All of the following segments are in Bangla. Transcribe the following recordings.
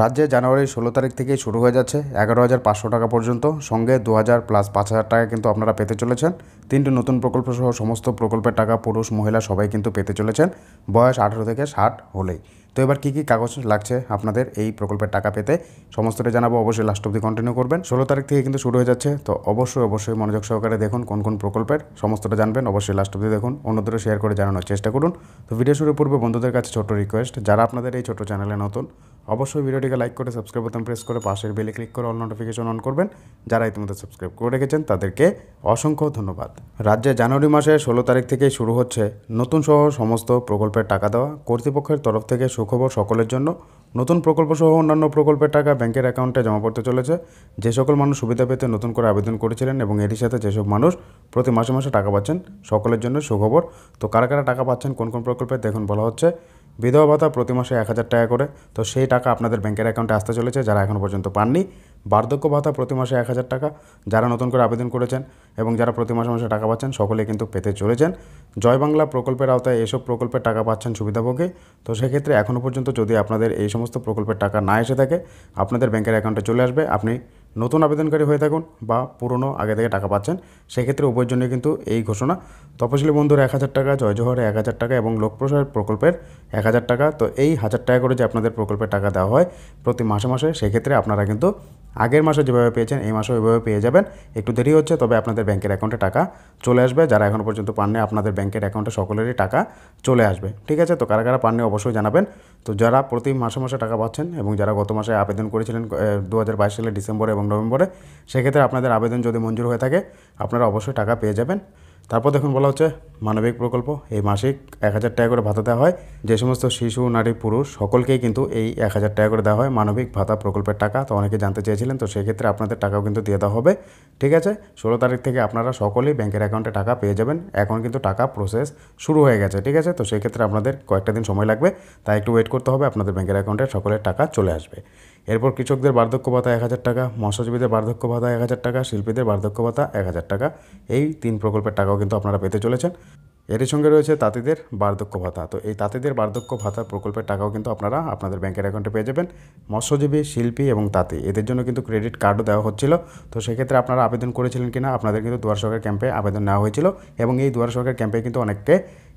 রাজ্যে জানুয়ারি ষোলো তারিখ থেকে শুরু হয়ে যাচ্ছে এগারো হাজার পাঁচশো টাকা পর্যন্ত সঙ্গে দু হাজার প্লাস পাঁচ হাজার টাকা কিন্তু আপনারা পেতে চলেছেন তিনটি নতুন প্রকল্প সহ সমস্ত প্রকল্পের টাকা পুরুষ মহিলা সবাই কিন্তু পেতে চলেছেন বয়স আঠেরো থেকে ষাট হলেই তো এবার কী কী কাগজ লাগছে আপনাদের এই প্রকল্পের টাকা পেতে সমস্তটা জানাবো অবশ্যই লাস্ট অব্দি কন্টিনিউ করবেন ষোলো তারিখ থেকে কিন্তু শুরু হয়ে যাচ্ছে তো অবশ্যই অবশ্যই মনোযোগ সহকারে দেখুন কোন কোন প্রকল্পের সমস্তটা জানবেন অবশ্যই লাস্ট অব্দি দেখুন অন্যদেরও শেয়ার করে জানানোর চেষ্টা করুন তো ভিডিও শুরু পূর্বে বন্ধুদের কাছে ছোট্ট রিকোয়েস্ট যারা আপনাদের এই ছোট চ্যানেলে নতুন অবশ্যই ভিডিওটিকে লাইক করে সাবস্ক্রাইব বাটন প্রেস করে পাশের বেলে ক্লিক করে অল নোটিফিকেশন অন করবেন যারা ইতিমধ্যে সাবস্ক্রাইব করে রেখেছেন তাদেরকে অসংখ্য ধন্যবাদ রাজ্যে জানুয়ারি মাসে ষোলো তারিখ থেকে শুরু হচ্ছে নতুন সহ সমস্ত প্রকল্পের টাকা দেওয়া কর্তৃপক্ষের তরফ থেকে সুখবর সকলের জন্য নতুন প্রকল্প সহ অন্যান্য প্রকল্পের টাকা ব্যাংকের অ্যাকাউন্টে জমা পড়তে চলেছে যে সকল মানুষ সুবিধা পেতে নতুন করে আবেদন করেছিলেন এবং এরই সাথে যেসব মানুষ প্রতি মাসে মাসে টাকা পাচ্ছেন সকলের জন্য সুখবর তো কারা কারা টাকা পাচ্ছেন কোন কোন প্রকল্পে দেখুন বলা হচ্ছে বিধবা ভাতা প্রতি মাসে এক হাজার টাকা করে তো সেই টাকা আপনাদের ব্যাংকের অ্যাকাউন্টে আসতে চলেছে যারা এখনও পর্যন্ত পাননি বার্ধক্য ভাতা প্রতি মাসে এক হাজার টাকা যারা নতুন করে আবেদন করেছেন এবং যারা প্রতি মাসে মাসে টাকা পাচ্ছেন সকলে কিন্তু পেতে চলেছেন জয় বাংলা প্রকল্পের আওতায় এসব প্রকল্পের টাকা পাচ্ছেন সুবিধাভোগী তো সেক্ষেত্রে এখনও পর্যন্ত যদি আপনাদের এই সমস্ত প্রকল্পের টাকা না এসে থাকে আপনাদের ব্যাংকের অ্যাকাউন্টে চলে আসবে আপনি নতুন আবেদনকারী হয়ে থাকুন বা পুরনো আগে থেকে টাকা পাচ্ছেন সেক্ষেত্রে উভয়ের জন্য কিন্তু এই ঘোষণা তপশিলি বন্ধুর এক হাজার টাকা জয়জহরে এক হাজার টাকা এবং লোকপ্রসার প্রকল্পের এক হাজার টাকা তো এই হাজার টাকা করে যে আপনাদের প্রকল্পের টাকা দেওয়া হয় প্রতি মাসে মাসে সেক্ষেত্রে আপনারা কিন্তু আগের মাসে যেভাবে পেয়েছেন এই মাসেও এভাবে পেয়ে যাবেন একটু দেরি হচ্ছে তবে আপনাদের ব্যাংকের অ্যাকাউন্টে টাকা চলে আসবে যারা এখন পর্যন্ত পাননি আপনাদের ব্যাংকের অ্যাকাউন্টে সকলেরই টাকা চলে আসবে ঠিক আছে তো কারা কারা পাননি অবশ্যই জানাবেন তো যারা প্রতি মাসে মাসে টাকা পাচ্ছেন এবং যারা গত মাসে আবেদন করেছিলেন দু হাজার সালে ডিসেম্বরে এবং নভেম্বরে সেক্ষেত্রে আপনাদের আবেদন যদি মঞ্জুর হয়ে থাকে আপনারা অবশ্যই টাকা পেয়ে যাবেন তারপর দেখুন বলা হচ্ছে মানবিক প্রকল্প এই মাসিক এক হাজার টাকা করে ভাতা দেওয়া হয় যে সমস্ত শিশু নারী পুরুষ সকলকেই কিন্তু এই এক হাজার টাকা করে দেওয়া হয় মানবিক ভাতা প্রকল্পের টাকা তো অনেকে জানতে চেয়েছিলেন তো সেক্ষেত্রে আপনাদের টাকাও কিন্তু দিয়ে দেওয়া হবে ঠিক আছে ষোলো তারিখ থেকে আপনারা সকলেই ব্যাংকের অ্যাকাউন্টে টাকা পেয়ে যাবেন এখন কিন্তু টাকা প্রসেস শুরু হয়ে গেছে ঠিক আছে তো সেক্ষেত্রে আপনাদের কয়েকটা দিন সময় লাগবে তাই একটু ওয়েট করতে হবে আপনাদের ব্যাংকের অ্যাকাউন্টে সকলের টাকা চলে আসবে এরপর কৃষকদের বার্ধক্য ভাতা এক হাজার টাকা মৎস্যজীবীদের বার্ধক্য ভাতা এক হাজার টাকা শিল্পীদের বার্ধক্য ভাতা এক হাজার টাকা এই তিন প্রকল্পের টাকাও কিন্তু আপনারা পেতে চলেছেন এরই সঙ্গে রয়েছে তাঁতিদের বার্ধক্য ভাতা তো এই তাঁতিদের বার্ধক্য ভাতা প্রকল্পের টাকাও কিন্তু আপনারা আপনাদের ব্যাংকের অ্যাকাউন্টে পেয়ে যাবেন মৎস্যজীবী শিল্পী এবং তাঁতি এদের জন্য কিন্তু ক্রেডিট কার্ডও দেওয়া হচ্ছিল তো সেক্ষেত্রে আপনারা আবেদন করেছিলেন কিনা আপনাদের কিন্তু দুয়ার সরকার ক্যাম্পে আবেদন নেওয়া হয়েছিল এবং এই দুয়ার সরকার ক্যাম্পে কিন্তু অনেককে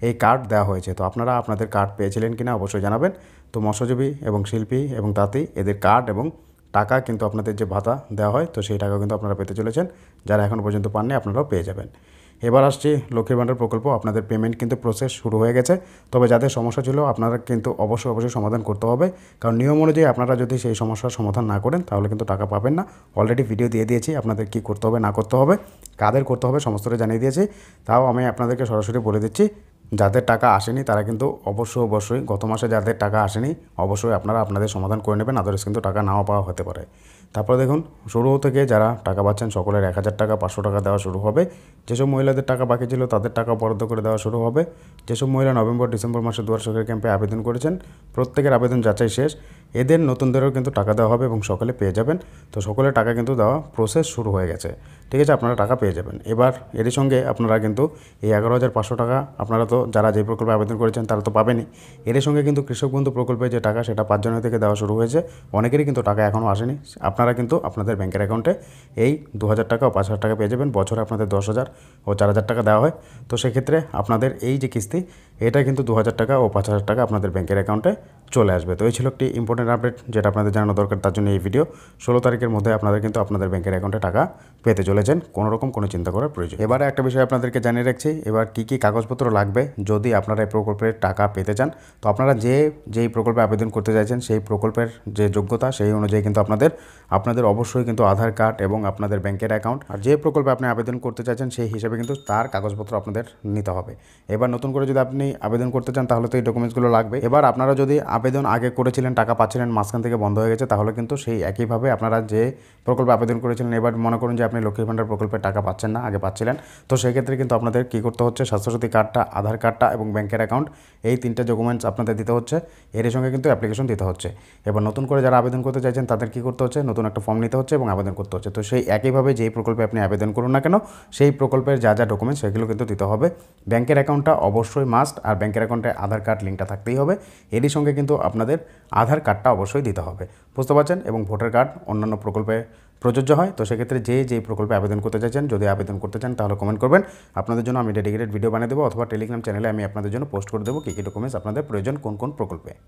এই কার্ড দেওয়া হয়েছে তো আপনারা আপনাদের কার্ড পেয়েছিলেন কিনা অবশ্যই জানাবেন তো মৎস্যজীবী এবং শিল্পী এবং তাঁতি এদের কার্ড এবং টাকা কিন্তু আপনাদের যে ভাতা দেওয়া হয় তো সেই টাকা কিন্তু আপনারা পেতে চলেছেন যারা এখনও পর্যন্ত পাননি আপনারাও পেয়ে যাবেন এবার আসছি লক্ষ্মীর ভাণ্ডার প্রকল্প আপনাদের পেমেন্ট কিন্তু প্রসেস শুরু হয়ে গেছে তবে যাদের সমস্যা ছিল আপনারা কিন্তু অবশ্যই অবশ্যই সমাধান করতে হবে কারণ নিয়ম অনুযায়ী আপনারা যদি সেই সমস্যার সমাধান না করেন তাহলে কিন্তু টাকা পাবেন না অলরেডি ভিডিও দিয়ে দিয়েছি আপনাদের কি করতে হবে না করতে হবে কাদের করতে হবে সমস্তটা জানিয়ে দিয়েছি তাও আমি আপনাদেরকে সরাসরি বলে দিচ্ছি যাদের টাকা আসেনি তারা কিন্তু অবশ্যই অবশ্যই গত মাসে যাদের টাকা আসেনি অবশ্যই আপনারা আপনাদের সমাধান করে নেবেন আদারস কিন্তু টাকা নাও পাওয়া হতে পারে তারপরে দেখুন শুরু থেকে যারা টাকা পাচ্ছেন সকলের এক হাজার টাকা পাঁচশো টাকা দেওয়া শুরু হবে যেসব মহিলাদের টাকা বাকি ছিল তাদের টাকা বরাদ্দ করে দেওয়া শুরু হবে যেসব মহিলা নভেম্বর ডিসেম্বর মাসে দুয়ার সরকার ক্যাম্পে আবেদন করেছেন প্রত্যেকের আবেদন যাচাই শেষ এদের নতুনদেরও কিন্তু টাকা দেওয়া হবে এবং সকলে পেয়ে যাবেন তো সকলে টাকা কিন্তু দেওয়া প্রসেস শুরু হয়ে গেছে ঠিক আছে আপনারা টাকা পেয়ে যাবেন এবার এরই সঙ্গে আপনারা কিন্তু এই এগারো হাজার পাঁচশো টাকা আপনারা তো যারা যে প্রকল্পে আবেদন করেছেন তারা তো পাবেনই এর সঙ্গে কিন্তু কৃষক বন্ধু প্রকল্পে যে টাকা সেটা পাঁচজনের থেকে দেওয়া শুরু হয়েছে অনেকেরই কিন্তু টাকা এখনও আসেনি আপনারা কিন্তু আপনাদের ব্যাংকের অ্যাকাউন্টে এই দু হাজার টাকা ও পাঁচ হাজার টাকা পেয়ে যাবেন বছরে আপনাদের দশ হাজার ও চার হাজার টাকা দেওয়া হয় তো সেক্ষেত্রে আপনাদের এই যে কিস্তি এটা কিন্তু দু হাজার টাকা ও পাঁচ হাজার টাকা আপনাদের ব্যাংকের অ্যাকাউন্টে চলে আসবে তো এই ছিল একটি ইম্পর্টেন্ট ইম্পর্টেন্ট আপডেট যেটা আপনাদের জানানো দরকার তার জন্য এই ভিডিও ষোলো তারিখের মধ্যে আপনাদের কিন্তু আপনাদের ব্যাংকের অ্যাকাউন্টে টাকা পেতে চলেছেন কোনো রকম কোনো চিন্তা করার প্রয়োজন এবারে একটা বিষয় আপনাদেরকে জানিয়ে রাখছি এবার কী কী কাগজপত্র লাগবে যদি আপনারা এই প্রকল্পে টাকা পেতে চান তো আপনারা যে যেই প্রকল্পে আবেদন করতে চাইছেন সেই প্রকল্পের যে যোগ্যতা সেই অনুযায়ী কিন্তু আপনাদের আপনাদের অবশ্যই কিন্তু আধার কার্ড এবং আপনাদের ব্যাংকের অ্যাকাউন্ট আর যে প্রকল্পে আপনি আবেদন করতে চাইছেন সেই হিসেবে কিন্তু তার কাগজপত্র আপনাদের নিতে হবে এবার নতুন করে যদি আপনি আবেদন করতে চান তাহলে তো এই ডকুমেন্টসগুলো লাগবে এবার আপনারা যদি আবেদন আগে করেছিলেন টাকা পাচ্ছিলেন মাঝখান থেকে বন্ধ হয়ে গেছে তাহলে কিন্তু সেই একইভাবে আপনারা যে প্রকল্পে আবেদন করেছিলেন এবার মনে করুন যে আপনি লক্ষ্মীর ভাণ্ডার প্রকল্পে টাকা পাচ্ছেন না আগে পাচ্ছিলেন তো সেই ক্ষেত্রে কিন্তু আপনাদের কী করতে হচ্ছে স্বাস্থ্যসাথী কার্ডটা আধার কার্ডটা এবং ব্যাংকের অ্যাকাউন্ট এই তিনটা ডকুমেন্টস আপনাদের দিতে হচ্ছে এর সঙ্গে কিন্তু অ্যাপ্লিকেশন দিতে হচ্ছে এবার নতুন করে যারা আবেদন করতে চাইছেন তাদের কী করতে হচ্ছে নতুন একটা ফর্ম নিতে হচ্ছে এবং আবেদন করতে হচ্ছে তো সেই একইভাবে যেই প্রকল্পে আপনি আবেদন করুন না কেন সেই প্রকল্পের যা যা ডকুমেন্টস সেগুলো কিন্তু দিতে হবে ব্যাংকের অ্যাকাউন্টটা অবশ্যই মাস্ট আর ব্যাংকের অ্যাকাউন্টে আধার কার্ড লিঙ্কটা থাকতেই হবে এরই সঙ্গে কিন্তু আপনাদের আধার কার্ড কার্ডটা অবশ্যই দিতে হবে বুঝতে পারছেন এবং ভোটার কার্ড অন্যান্য প্রকল্পে প্রযোজ্য হয় তো সেক্ষেত্রে যে যে প্রকল্পে আবেদন করতে চাইছেন যদি আবেদন করতে চান তাহলে কমেন্ট করবেন আপনাদের জন্য আমি ডেডিকেটেড ভিডিও বানিয়ে দেবো অথবা টেলিগ্রাম চ্যানেলে আমি আপনাদের জন্য পোস্ট করে দেবো কী কী ডকুমেন্টস আপনাদের প্রয়োজন কোন কোন প্রকল্পে